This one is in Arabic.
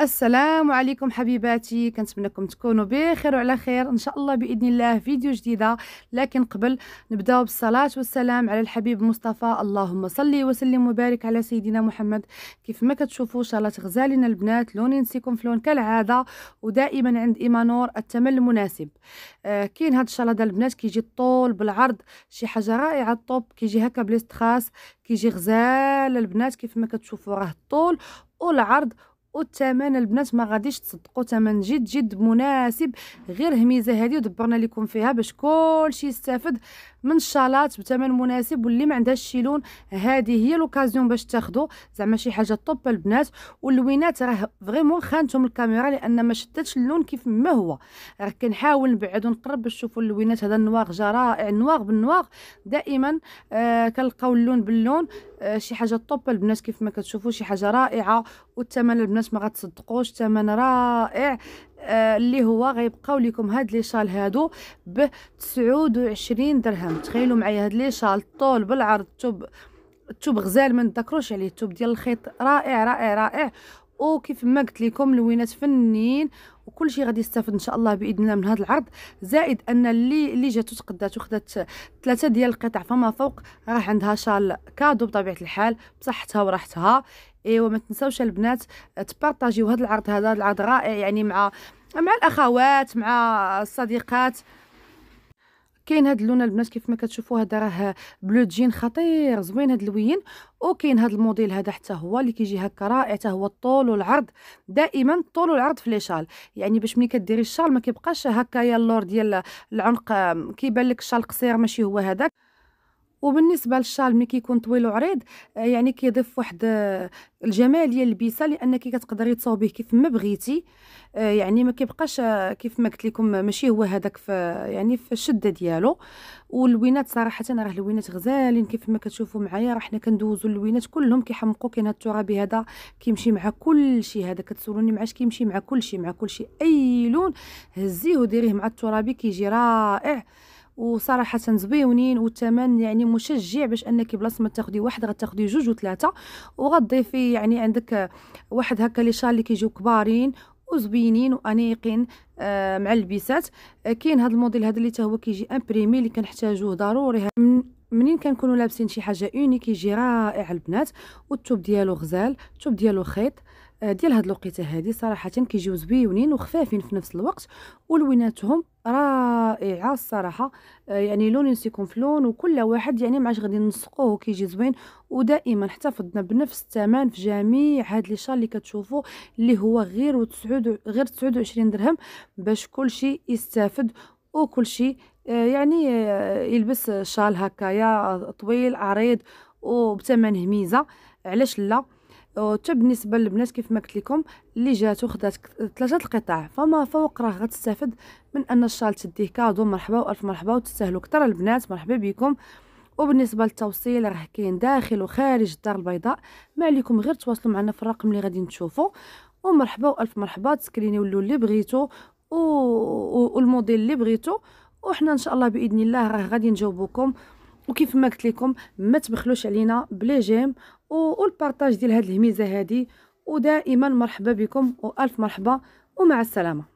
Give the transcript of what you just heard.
السلام عليكم حبيباتي كنتمنىكم تكونوا بخير وعلى خير ان شاء الله باذن الله فيديو جديده لكن قبل نبداو بالصلاه والسلام على الحبيب مصطفى اللهم صل وسلم وبارك على سيدنا محمد كيف ما كتشوفوا ان شاء الله تغزالنا البنات لون ينسيكم في لون كالعاده ودائما عند ايمانور الثمن المناسب آه كاين هاد الشلاضه البنات كيجي الطول بالعرض شي حاجه رائعه الطوب كيجي هكا بليستخاس كيجي غزال البنات كيف ما كتشوفوا راه الطول والعرض والثمن البنات ما غاديش تصدقوا ثمن جد جد مناسب غير هميزه هذه ودبرنا لكم فيها باش كلشي يستافد من الشالات بثمن مناسب واللي ما عندهاش شي لون هذه هي لوكازيون باش تاخذوا زعما شي حاجه طوب البنات واللوينات راه فريمون خانتهم الكاميرا لان ما شدتش اللون كيف ما هو راه كنحاول نبعد ونقرب باش تشوفوا اللوينات هذا النواغ جا رائع نواغ بالنواغ دائما آه كنلقاو اللون باللون آه شي حاجه طوب البنات كيف ما كتشوفوا شي حاجه رائعه والثمن البنات باش ما غتصدقوش ثمن رائع آه، اللي هو غيبقاو لكم هاد لي شال هادو ب 29 درهم تخيلوا معايا هاد لي شال الطول بالعرض التوب التوب غزال ما نذكروش عليه التوب ديال الخيط رائع رائع رائع وكيف ما قلت لكم لوينات فنين وكل شيء غادي يستافد ان شاء الله باذن الله من هذا العرض زائد ان اللي اللي جاتو تقدات وخدات ثلاثه ديال القطع فما فوق راح عندها شال كادو بطبيعه الحال بصحتها وراحتها ايوا ما تنساوش البنات تبارطاجيو هذا العرض هذا العرض رائع يعني مع مع الاخوات مع الصديقات كاين هاد اللون البنات كيف ما كتشوفوا هذا راه بلو جين خطير زوين هاد اللوين وكاين هاد الموديل هذا حتى هو اللي كيجي هكا رائع حتى هو الطول والعرض دائما الطول والعرض في لي شال يعني باش ملي كديري الشال ما كيبقاش هكايا اللور ديال العنق كيبان لك الشال قصير ماشي هو هذاك وبالنسبه للشال ملي كيكون طويل وعريض آه، يعني كيضيف واحد آه، الجماليه للبسه لانك كتقدري تصاوبيه كيف ما بغيتي آه، يعني ما كيبقاش كيف ما قلت لكم ماشي هو هذاك في يعني في الشده ديالو واللوينات صراحه راه اللوينات غزالين كيف ما كتشوفوا معايا راه حنا كندوزو اللوينات كلهم كيحمقوا كاين هذا الترابي هذا كيمشي مع كل شيء هذا كتسولوني معاش كيمشي مع كل شيء مع كل شيء اي لون هزيه وديريه مع الترابي كيجي رائع وصراحه زويونين والثمن يعني مشجع باش انك بلاصه ما تاخدي واحد غتاخدي جوج وثلاثه وغتضيفي يعني عندك واحد هكا لي شال اللي كيجيو كبارين وزبينين وانيقين آه مع البسات كاين هذا الموديل هذا اللي هو كيجي امبريمي اللي كنحتاجوه ضروري منين كنكونوا لابسين شي حاجه اونيك كيجي رائع البنات والثوب ديالو غزال الثوب ديالو خيط آه، ديال هاد الوقيته هذه صراحه كيجيو زويونين وخفافين في نفس الوقت ولويناتهم رائعه الصراحه آه، يعني لون ينسيكم في لون وكل واحد يعني معاش غادي نسقوه كيجي زوين ودائما احتفظنا بنفس الثمن في جميع هاد لي شال اللي كتشوفوا اللي هو غير وتسعود غير 29 درهم باش كل شيء يستافد وكل شيء آه، يعني آه، يلبس شال هكايا طويل عريض وبثمن هميزه علاش لا وحتى بالنسبه للبنات كيف ما قلت لكم اللي جات وخذات ثلاثه القطع فما فوق راه غتستافد من ان الشال تديه كادو مرحبا والف مرحبا وتستاهلوا كثر البنات مرحبا بكم وبالنسبه للتوصيل راه كاين داخل وخارج الدار البيضاء ما عليكم غير تواصلوا معنا في الرقم اللي غادي تشوفوا ومرحبا والف مرحبا تسكرينيو اللي بغيتو والموديل اللي بغيتو وحنا ان شاء الله باذن الله راه غادي نجاوبوكم وكيف ما قلت لكم ما تبخلوش علينا بلي جيم والبارطاج ديال هاد الهميزه هذه ودائما مرحبا بكم والف مرحبا ومع السلامه